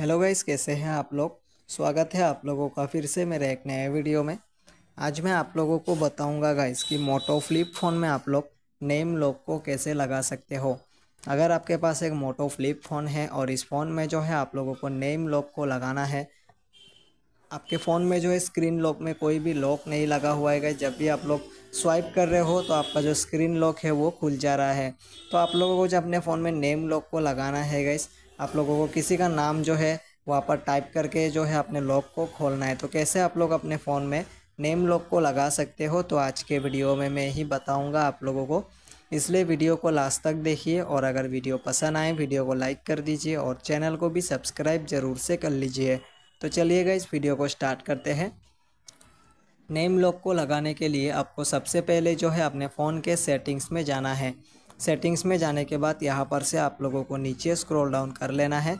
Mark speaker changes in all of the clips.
Speaker 1: hello guys कैसे हैं आप लोग स्वागत है आप लोगों का फिर से मेरे एक नए वीडियो में आज मैं आप लोगों को बताऊंगा गाइस कि मोटो फ्लिप फ़ोन में आप लोग नेम लॉक को कैसे लगा सकते हो अगर आपके पास एक मोटो फ्लिप फ़ोन है और इस फ़ोन में जो है आप लोगों को नेम लॉक को लगाना है आपके फ़ोन में जो है स्क्रीन लॉक में कोई भी लॉक नहीं लगा हुआ है जब भी आप लोग स्वाइप कर रहे हो तो आपका जो स्क्रीन लॉक है वो खुल जा रहा है तो आप लोगों को जब अपने फ़ोन में नेम लॉक को लगाना है गाइस आप लोगों को किसी का नाम जो है वहाँ पर टाइप करके जो है अपने लॉक को खोलना है तो कैसे आप लोग अपने फ़ोन में नेम लॉक को लगा सकते हो तो आज के वीडियो में मैं ही बताऊँगा आप लोगों को इसलिए वीडियो को लास्ट तक देखिए और अगर वीडियो पसंद आए वीडियो को लाइक कर दीजिए और चैनल को भी सब्सक्राइब ज़रूर से कर लीजिए तो चलिएगा इस वीडियो को स्टार्ट करते हैं नेम लॉक को लगाने के लिए आपको सबसे पहले जो है अपने फ़ोन के सेटिंग्स में जाना है सेटिंग्स में जाने के बाद यहाँ पर से आप लोगों को नीचे स्क्रॉल डाउन कर लेना है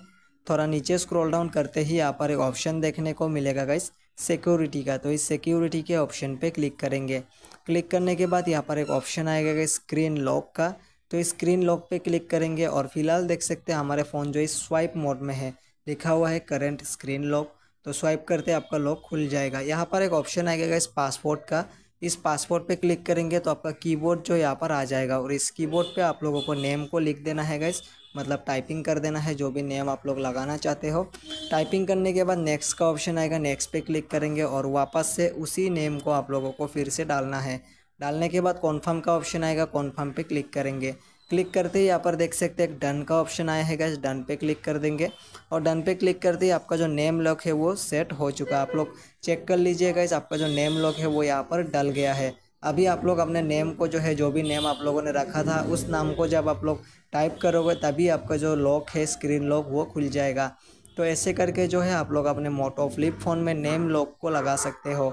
Speaker 1: थोड़ा नीचे स्क्रॉल डाउन करते ही यहाँ पर एक ऑप्शन देखने को मिलेगा गाइस सिक्योरिटी का तो इस सिक्योरिटी के ऑप्शन पे क्लिक करेंगे क्लिक करने के बाद यहाँ पर एक ऑप्शन आएगा गाइस स्क्रीन लॉक का तो स्क्रीन लॉक पे क्लिक करेंगे और फिलहाल देख सकते हैं हमारे फ़ोन जो इस स्वाइप मोड में है लिखा हुआ है करेंट स्क्रीन लॉक तो स्वाइप करते आपका लॉक खुल जाएगा यहाँ पर एक ऑप्शन आएगा इस पासपोर्ट का इस पासपोर्ट पे क्लिक करेंगे तो आपका कीबोर्ड जो यहाँ पर आ जाएगा और इस कीबोर्ड पे आप लोगों को नेम को लिख देना है गैस मतलब टाइपिंग कर देना है जो भी नेम आप लोग लगाना चाहते हो टाइपिंग करने के बाद नेक्स्ट का ऑप्शन आएगा नेक्स्ट पे क्लिक करेंगे और वापस से उसी नेम को आप लोगों को फिर से डालना है डालने के बाद कॉन्फर्म का ऑप्शन आएगा कॉन्फर्म पे क्लिक करेंगे क्लिक करते ही यहाँ पर देख सकते हैं एक डन का ऑप्शन आया है गैस डन पे क्लिक कर देंगे और डन पे क्लिक करते ही आपका जो नेम लॉक है वो सेट हो चुका है आप लोग चेक कर लीजिए गैस आपका जो नेम लॉक है वो यहाँ पर डल गया है अभी आप लोग अपने नेम को जो है जो भी नेम आप लोगों ने रखा था उस नाम को जब आप लोग टाइप करोगे तभी आपका जो लॉक है स्क्रीन लॉक वो खुल जाएगा तो ऐसे करके जो है आप लोग अपने मोटो फ्लिप फ़ोन में नेम लॉक को लगा सकते हो